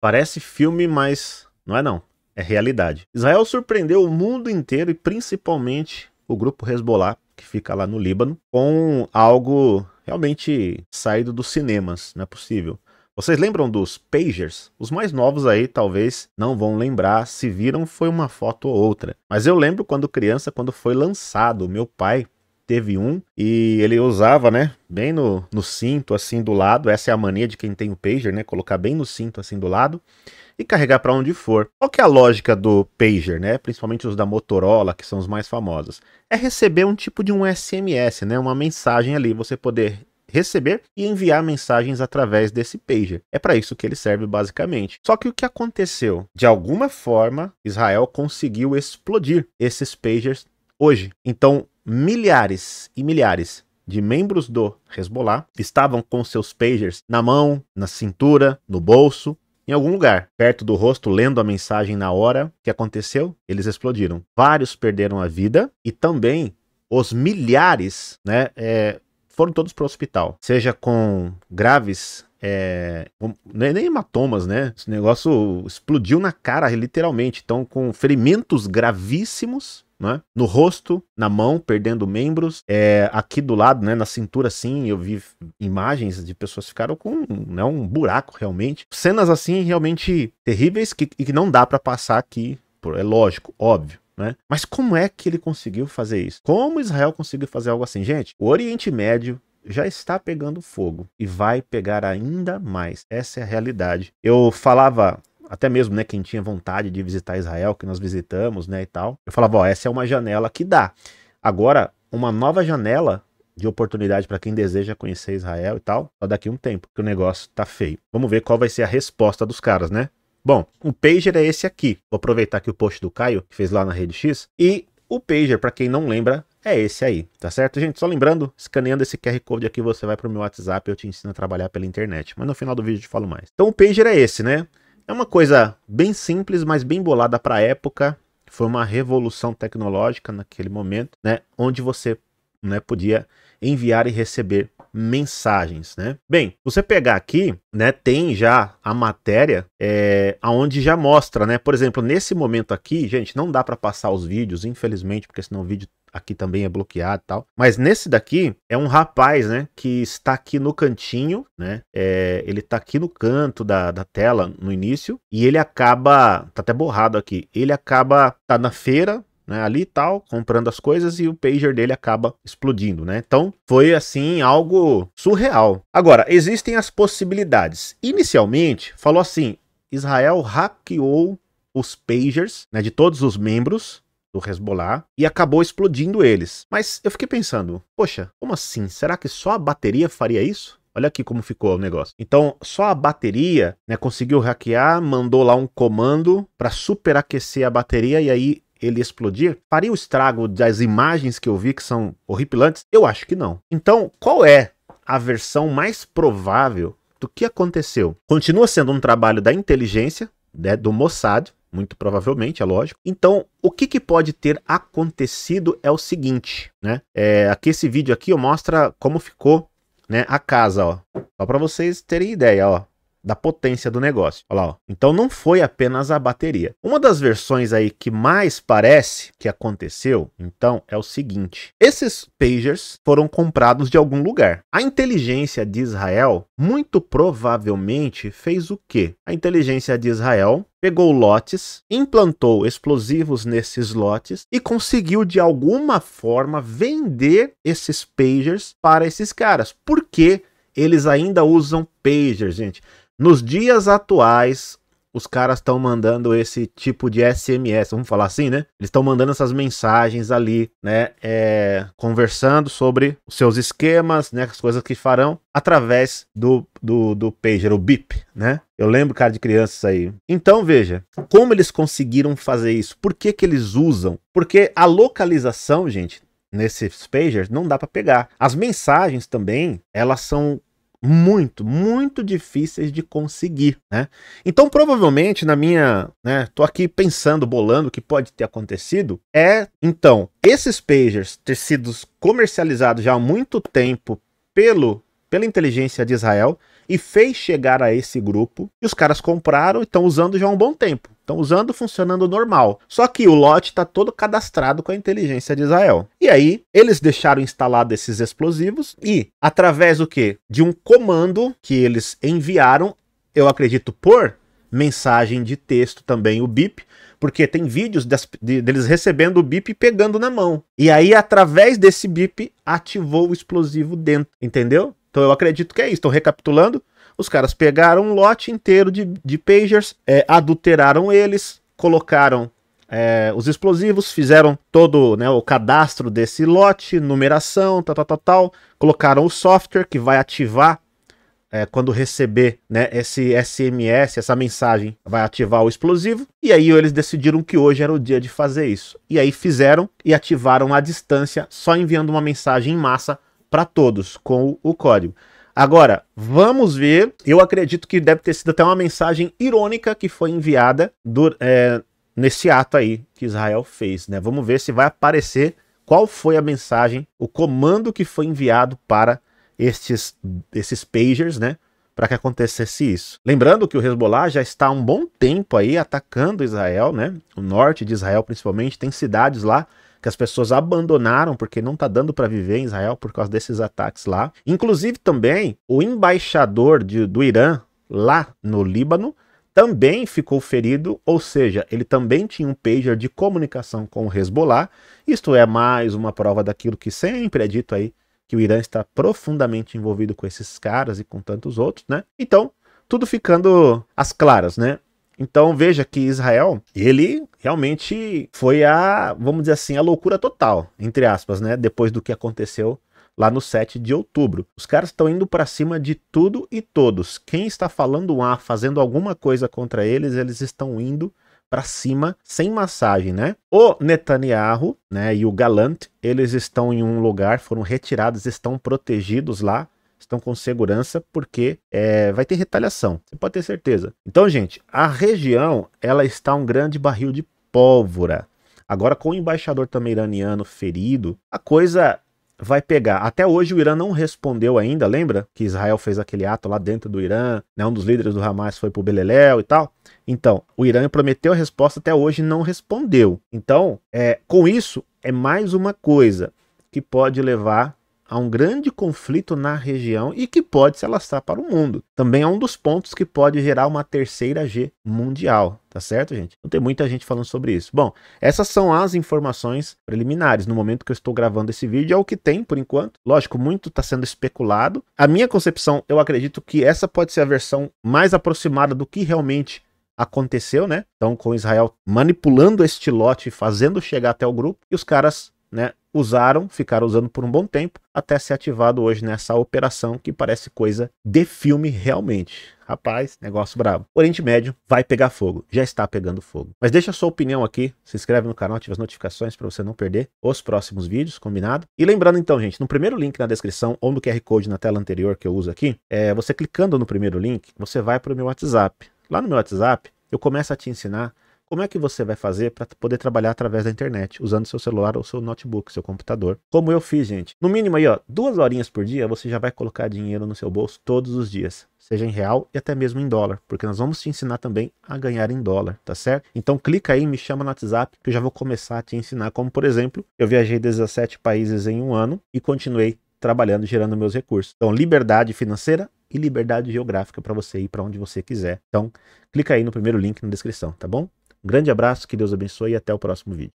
Parece filme, mas não é não. É realidade. Israel surpreendeu o mundo inteiro e principalmente o grupo Hezbollah, que fica lá no Líbano, com algo realmente saído dos cinemas, não é possível. Vocês lembram dos pagers? Os mais novos aí talvez não vão lembrar, se viram foi uma foto ou outra. Mas eu lembro quando criança, quando foi lançado, meu pai teve um e ele usava, né? Bem no, no cinto, assim do lado. Essa é a mania de quem tem o pager, né? Colocar bem no cinto, assim do lado e carregar para onde for. Qual que é a lógica do pager, né? Principalmente os da Motorola, que são os mais famosos. É receber um tipo de um SMS, né? Uma mensagem ali, você poder receber e enviar mensagens através desse pager. É para isso que ele serve basicamente. Só que o que aconteceu? De alguma forma, Israel conseguiu explodir esses pagers hoje. Então, milhares e milhares de membros do Hezbollah estavam com seus pagers na mão, na cintura, no bolso, em algum lugar, perto do rosto, lendo a mensagem na hora que aconteceu, eles explodiram. Vários perderam a vida e também os milhares, né, é, foram todos para o hospital, seja com graves é, é, nem hematomas, né? Esse negócio explodiu na cara, literalmente. Então, com ferimentos gravíssimos né? No rosto, na mão, perdendo membros. É, aqui do lado, né? Na cintura, assim, eu vi imagens de pessoas que ficaram com né, um buraco, realmente. Cenas, assim, realmente terríveis que, que não dá para passar aqui. É lógico, óbvio. Né? Mas como é que ele conseguiu fazer isso? Como Israel conseguiu fazer algo assim? Gente, o Oriente Médio já está pegando fogo e vai pegar ainda mais. Essa é a realidade. Eu falava até mesmo, né, quem tinha vontade de visitar Israel, que nós visitamos, né, e tal. Eu falava, ó, essa é uma janela que dá. Agora, uma nova janela de oportunidade para quem deseja conhecer Israel e tal, só daqui um tempo, que o negócio tá feio. Vamos ver qual vai ser a resposta dos caras, né? Bom, o pager é esse aqui. Vou aproveitar aqui o post do Caio, que fez lá na Rede X. E o pager, para quem não lembra, é esse aí, tá certo, gente? Só lembrando, escaneando esse QR Code aqui, você vai pro meu WhatsApp, eu te ensino a trabalhar pela internet. Mas no final do vídeo eu te falo mais. Então o pager é esse, né? É uma coisa bem simples, mas bem bolada para a época. Foi uma revolução tecnológica naquele momento, né? Onde você né, podia enviar e receber mensagens, né? Bem, você pegar aqui, né, tem já a matéria é, aonde já mostra, né? Por exemplo, nesse momento aqui, gente, não dá para passar os vídeos, infelizmente, porque senão o vídeo aqui também é bloqueado e tal. Mas nesse daqui é um rapaz, né? Que está aqui no cantinho, né? É, ele está aqui no canto da, da tela no início e ele acaba. Tá até borrado aqui. Ele acaba. Tá na feira, né, ali e tal, comprando as coisas e o pager dele acaba explodindo, né? Então foi assim algo surreal. Agora, existem as possibilidades. Inicialmente, falou assim: Israel hackeou os pagers né, de todos os membros do Hezbollah e acabou explodindo eles. Mas eu fiquei pensando, poxa, como assim? Será que só a bateria faria isso? Olha aqui como ficou o negócio. Então, só a bateria, né, conseguiu hackear, mandou lá um comando para superaquecer a bateria e aí ele explodir? Faria o estrago das imagens que eu vi que são horripilantes? Eu acho que não. Então, qual é a versão mais provável do que aconteceu? Continua sendo um trabalho da inteligência, né, do Mossad, muito provavelmente, é lógico. Então, o que, que pode ter acontecido é o seguinte, né? É, aqui esse vídeo aqui mostra como ficou né, a casa, ó. Só para vocês terem ideia, ó da potência do negócio. Olha lá, ó. Então não foi apenas a bateria. Uma das versões aí que mais parece que aconteceu, então, é o seguinte: esses pagers foram comprados de algum lugar. A inteligência de Israel muito provavelmente fez o quê? A inteligência de Israel pegou lotes, implantou explosivos nesses lotes e conseguiu de alguma forma vender esses pagers para esses caras. Por quê? Eles ainda usam pagers, gente. Nos dias atuais, os caras estão mandando esse tipo de SMS, vamos falar assim, né? Eles estão mandando essas mensagens ali, né? É, conversando sobre os seus esquemas, né? As coisas que farão através do, do, do pager, o bip, né? Eu lembro, cara, de crianças aí. Então, veja, como eles conseguiram fazer isso? Por que que eles usam? Porque a localização, gente, nesses pagers não dá para pegar. As mensagens também, elas são muito, muito difíceis de conseguir, né? Então, provavelmente, na minha, né, tô aqui pensando, bolando o que pode ter acontecido, é, então, esses pagers ter sido comercializados já há muito tempo pelo, pela inteligência de Israel, e fez chegar a esse grupo. E os caras compraram e estão usando já há um bom tempo. Estão usando, funcionando normal. Só que o lote está todo cadastrado com a inteligência de Israel. E aí, eles deixaram instalado esses explosivos e, através do que? De um comando que eles enviaram, eu acredito, por mensagem de texto também, o BIP, porque tem vídeos das, de, deles recebendo o bip e pegando na mão. E aí, através desse bip, ativou o explosivo dentro, entendeu? Então eu acredito que é isso. Então, recapitulando, os caras pegaram um lote inteiro de, de pagers, é, adulteraram eles, colocaram é, os explosivos, fizeram todo né, o cadastro desse lote, numeração, tal, tal, tal, tal, colocaram o software que vai ativar é, quando receber né, esse SMS, essa mensagem, vai ativar o explosivo. E aí eles decidiram que hoje era o dia de fazer isso. E aí fizeram e ativaram à distância, só enviando uma mensagem em massa para todos com o código. Agora, vamos ver. Eu acredito que deve ter sido até uma mensagem irônica que foi enviada do, é, nesse ato aí que Israel fez, né? Vamos ver se vai aparecer qual foi a mensagem, o comando que foi enviado para estes, esses pagers, né? Para que acontecesse isso. Lembrando que o Hezbollah já está há um bom tempo aí atacando Israel, né? O norte de Israel, principalmente, tem cidades lá que as pessoas abandonaram porque não está dando para viver em Israel por causa desses ataques lá. Inclusive também o embaixador de, do Irã lá no Líbano também ficou ferido, ou seja, ele também tinha um pager de comunicação com o Hezbollah. Isto é mais uma prova daquilo que sempre é dito aí, que o Irã está profundamente envolvido com esses caras e com tantos outros, né? Então, tudo ficando às claras, né? Então veja que Israel, ele realmente foi a, vamos dizer assim, a loucura total, entre aspas, né? Depois do que aconteceu lá no 7 de outubro. Os caras estão indo para cima de tudo e todos. Quem está falando um A, fazendo alguma coisa contra eles, eles estão indo para cima sem massagem, né? O Netanyahu, né, e o Galant, eles estão em um lugar, foram retirados, estão protegidos lá estão com segurança porque é, vai ter retaliação, você pode ter certeza. Então, gente, a região ela está um grande barril de pólvora. Agora, com o embaixador também iraniano ferido, a coisa vai pegar. Até hoje o Irã não respondeu ainda, lembra? Que Israel fez aquele ato lá dentro do Irã, né? um dos líderes do Hamas foi pro Beleléu e tal. Então, o Irã prometeu a resposta, até hoje não respondeu. Então, é, com isso, é mais uma coisa que pode levar há um grande conflito na região e que pode se alastrar para o mundo. Também é um dos pontos que pode gerar uma terceira G mundial, tá certo, gente? Não tem muita gente falando sobre isso. Bom, essas são as informações preliminares. No momento que eu estou gravando esse vídeo, é o que tem por enquanto. Lógico, muito está sendo especulado. A minha concepção, eu acredito que essa pode ser a versão mais aproximada do que realmente aconteceu, né? Então, com Israel manipulando este lote, fazendo chegar até o grupo, e os caras né, usaram, ficaram usando por um bom tempo, até ser ativado hoje nessa operação que parece coisa de filme realmente. Rapaz, negócio brabo. O Oriente Médio vai pegar fogo, já está pegando fogo. Mas deixa a sua opinião aqui, se inscreve no canal, ativa as notificações para você não perder os próximos vídeos, combinado? E lembrando então, gente, no primeiro link na descrição ou no QR Code na tela anterior que eu uso aqui, é, você clicando no primeiro link, você vai para o meu WhatsApp. Lá no meu WhatsApp, eu começo a te ensinar como é que você vai fazer para poder trabalhar através da internet, usando seu celular ou seu notebook, seu computador? Como eu fiz, gente. No mínimo aí, ó, duas horinhas por dia, você já vai colocar dinheiro no seu bolso todos os dias seja em real e até mesmo em dólar, porque nós vamos te ensinar também a ganhar em dólar, tá certo? Então clica aí, me chama no WhatsApp que eu já vou começar a te ensinar como, por exemplo, eu viajei 17 países em um ano e continuei trabalhando, gerando meus recursos. Então liberdade financeira e liberdade geográfica para você ir para onde você quiser. Então clica aí no primeiro link na descrição, tá bom? grande abraço, que Deus abençoe e até o próximo vídeo.